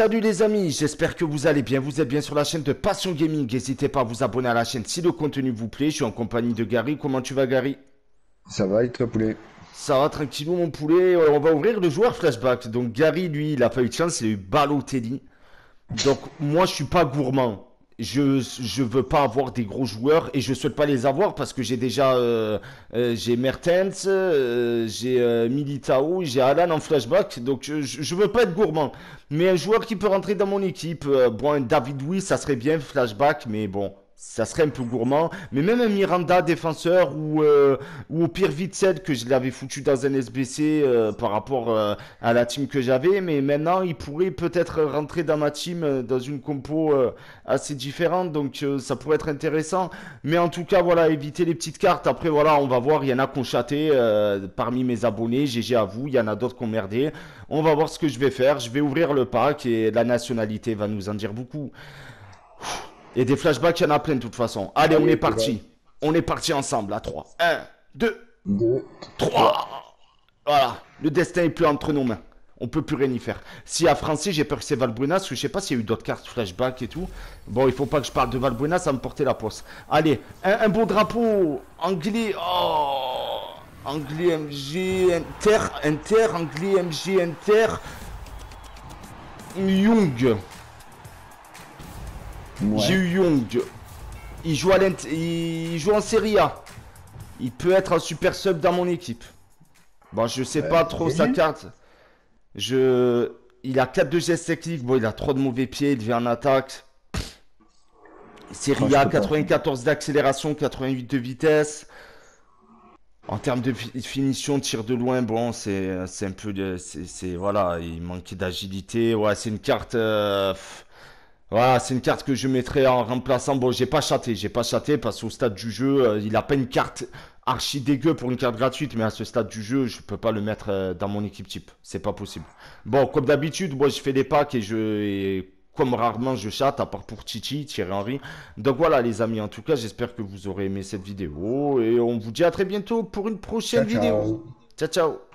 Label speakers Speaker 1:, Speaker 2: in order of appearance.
Speaker 1: Salut les amis, j'espère que vous allez bien. Vous êtes bien sur la chaîne de Passion Gaming. N'hésitez pas à vous abonner à la chaîne si le contenu vous plaît. Je suis en compagnie de Gary. Comment tu vas Gary Ça va et toi poulet Ça va tranquillement mon poulet. Euh, on va ouvrir le joueur flashback. Donc Gary lui, il a pas de chance, il a eu Balotelli. Donc moi je suis pas gourmand je ne veux pas avoir des gros joueurs et je souhaite pas les avoir parce que j'ai déjà euh, euh j'ai Mertens, euh, j'ai euh, Militao, j'ai Alan en flashback donc je, je veux pas être gourmand. Mais un joueur qui peut rentrer dans mon équipe, bon David oui ça serait bien flashback mais bon ça serait un peu gourmand. Mais même un Miranda défenseur ou, euh, ou au pire Vitzel que je l'avais foutu dans un SBC euh, par rapport euh, à la team que j'avais. Mais maintenant, il pourrait peut-être rentrer dans ma team dans une compo assez différente. Donc ça pourrait être intéressant. Mais en tout cas, voilà, éviter les petites cartes. Après, voilà, on va voir. Il y en a qu'on chaté parmi mes abonnés. GG à vous. Il y en a d'autres qu'on merdé. On va voir ce que je vais faire. Je vais ouvrir le pack et la nationalité va nous en dire beaucoup. Et des flashbacks, il y en a plein de toute façon. Allez, on est parti. On est parti ensemble à 3. 1, 2, 3. Voilà. Le destin est plus entre nos mains. On peut plus rien y faire. Si à français, j'ai peur que c'est Valbuena, je sais pas s'il y a eu d'autres cartes flashback et tout. Bon, il faut pas que je parle de Valbuena, ça me portait la poste. Allez, un, beau drapeau anglais. Oh Anglais MG Inter, Inter, Anglais MG Inter. Young. J'ai eu Young. Il joue, à il joue en Serie A. Il peut être un super sub dans mon équipe. Bon, je sais pas trop sa carte. Je... Il a 4 de gestes techniques. Bon, il a trop de mauvais pieds. Il devient en attaque. Serie A, 94 d'accélération, 88 de vitesse. En termes de finition, tir de loin, bon, c'est un peu. voilà, il manquait d'agilité. Ouais, c'est une carte. Euh, voilà, c'est une carte que je mettrai en remplaçant. Bon, j'ai pas chaté, j'ai pas chaté parce qu'au stade du jeu, euh, il a pas une carte archi dégueu pour une carte gratuite, mais à ce stade du jeu, je peux pas le mettre euh, dans mon équipe type. C'est pas possible. Bon, comme d'habitude, moi je fais des packs et je. comme rarement je chatte, à part pour Chichi, Thierry Henry. Donc voilà les amis, en tout cas, j'espère que vous aurez aimé cette vidéo. Et on vous dit à très bientôt pour une prochaine vidéo. ciao. ciao.